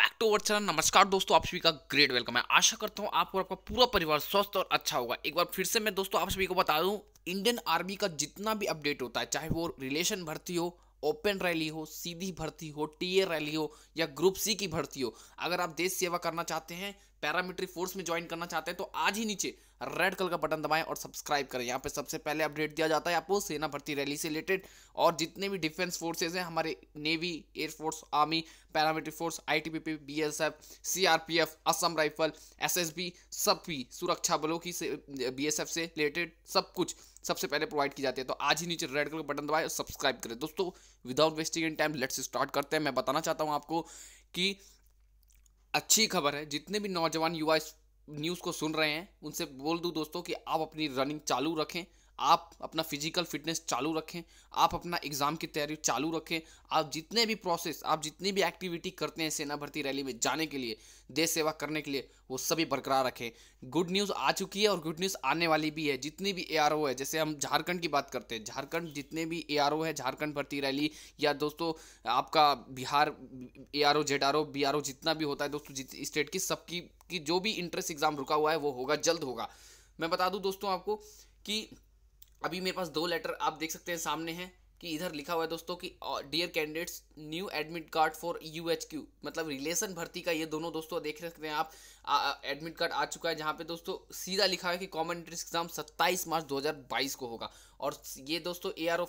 back to our channel नमस्कार दोस्तों आप सभी का ग्रेट वेलकम है आशा करता हूँ आप और आपका पूरा परिवार स्वस्थ और अच्छा होगा एक बार फिर से मैं दोस्तों आप सभी को बता दूँ इंडियन आर्मी का जितना भी अपडेट होता है चाहे वो रिलेशन भर्ती हो ओपन रैली हो सीधी भर्ती हो टीए रैली हो या ग्रुप सी की भर्ती हो अगर आप देश सेवा करना चाहते हैं पैरामिलिट्री फोर्स में ज्वाइन करना चाहते हैं तो आज ही नीचे रेड कलर का बटन दबाएं और सब्सक्राइब करें यहाँ पे सबसे पहले अपडेट दिया जाता है आपको सेना भर्ती रैली से रिलेटेड और जितने भी डिफेंस फोर्सेज हैं हमारे navy air force army paramilitary force आई BSF CRPF B S F C R P F Assam rifle S S B सब भी सुरक्षा बलों की बी एस एफ से रिलेटेड सब कुछ सबसे पहले प्रोवाइड की जाती है तो आज ही नीचे रेड कलर का बटन दबाएं और सब्सक्राइब करें दोस्तों without wasting time let's start करते हैं मैं बताना चाहता हूँ आपको कि अच्छी खबर है जितने भी नौजवान युवा इस न्यूज़ को सुन रहे हैं उनसे बोल दूँ दोस्तों कि आप अपनी रनिंग चालू रखें आप अपना फिजिकल फिटनेस चालू रखें आप अपना एग्ज़ाम की तैयारी चालू रखें आप जितने भी प्रोसेस आप जितनी भी एक्टिविटी करते हैं सेना भर्ती रैली में जाने के लिए देश सेवा करने के लिए वो सभी बरकरार रखें गुड न्यूज़ आ चुकी है और गुड न्यूज़ आने वाली भी है जितनी भी ए है जैसे हम झारखंड की बात करते हैं झारखंड जितने भी ए है झारखंड भर्ती रैली या दोस्तों आपका Bihar A R O Z R O B R O जितना भी होता है दोस्तों स्टेट की सबकी की जो भी इंट्रेंस एग्ज़ाम रुका हुआ है वो होगा जल्द होगा मैं बता दूँ दोस्तों आपको कि अभी मेरे पास दो लेटर आप देख सकते हैं सामने हैं कि इधर लिखा हुआ है दोस्तों कि dear candidates new admit card for U H Q मतलब रिलेशन भर्ती का ये दोनों दोस्तों देख सकते हैं आप एडमिट कार्ड आ चुका है जहाँ पे दोस्तों सीधा लिखा है कि कॉमन एंट्रेंस एग्जाम 27 मार्च 2022 को होगा और ये दोस्तों ए आर ओ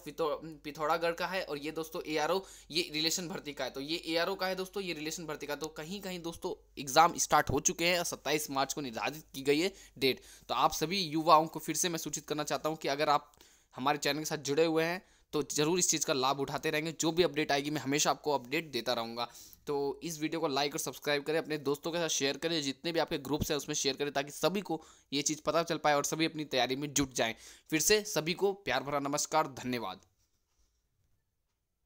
पिथौरागढ़ का है और ये दोस्तों ए आर ओ ये रिलेशन भर्ती का है तो ये ए आर ओ का है दोस्तों ये रिलेशन भर्ती का तो कहीं कहीं दोस्तों एग्जाम स्टार्ट हो चुके हैं और सत्ताईस मार्च को निर्धारित की गई है डेट तो आप सभी युवाओं को फिर से मैं सूचित करना चाहता हूँ कि अगर आप हमारे चैनल के साथ जुड़े हुए हैं तो ज़रूर इस चीज़ का लाभ उठाते रहेंगे जो भी अपडेट आएगी मैं हमेशा आपको अपडेट देता रहूँगा तो इस वीडियो को लाइक और सब्सक्राइब करें अपने दोस्तों के साथ शेयर करें जितने भी आपके ग्रुप्स हैं उसमें शेयर करें ताकि सभी को ये चीज़ पता चल पाए और सभी अपनी तैयारी में जुट जाएँ फिर से सभी को प्यार भरा नमस्कार धन्यवाद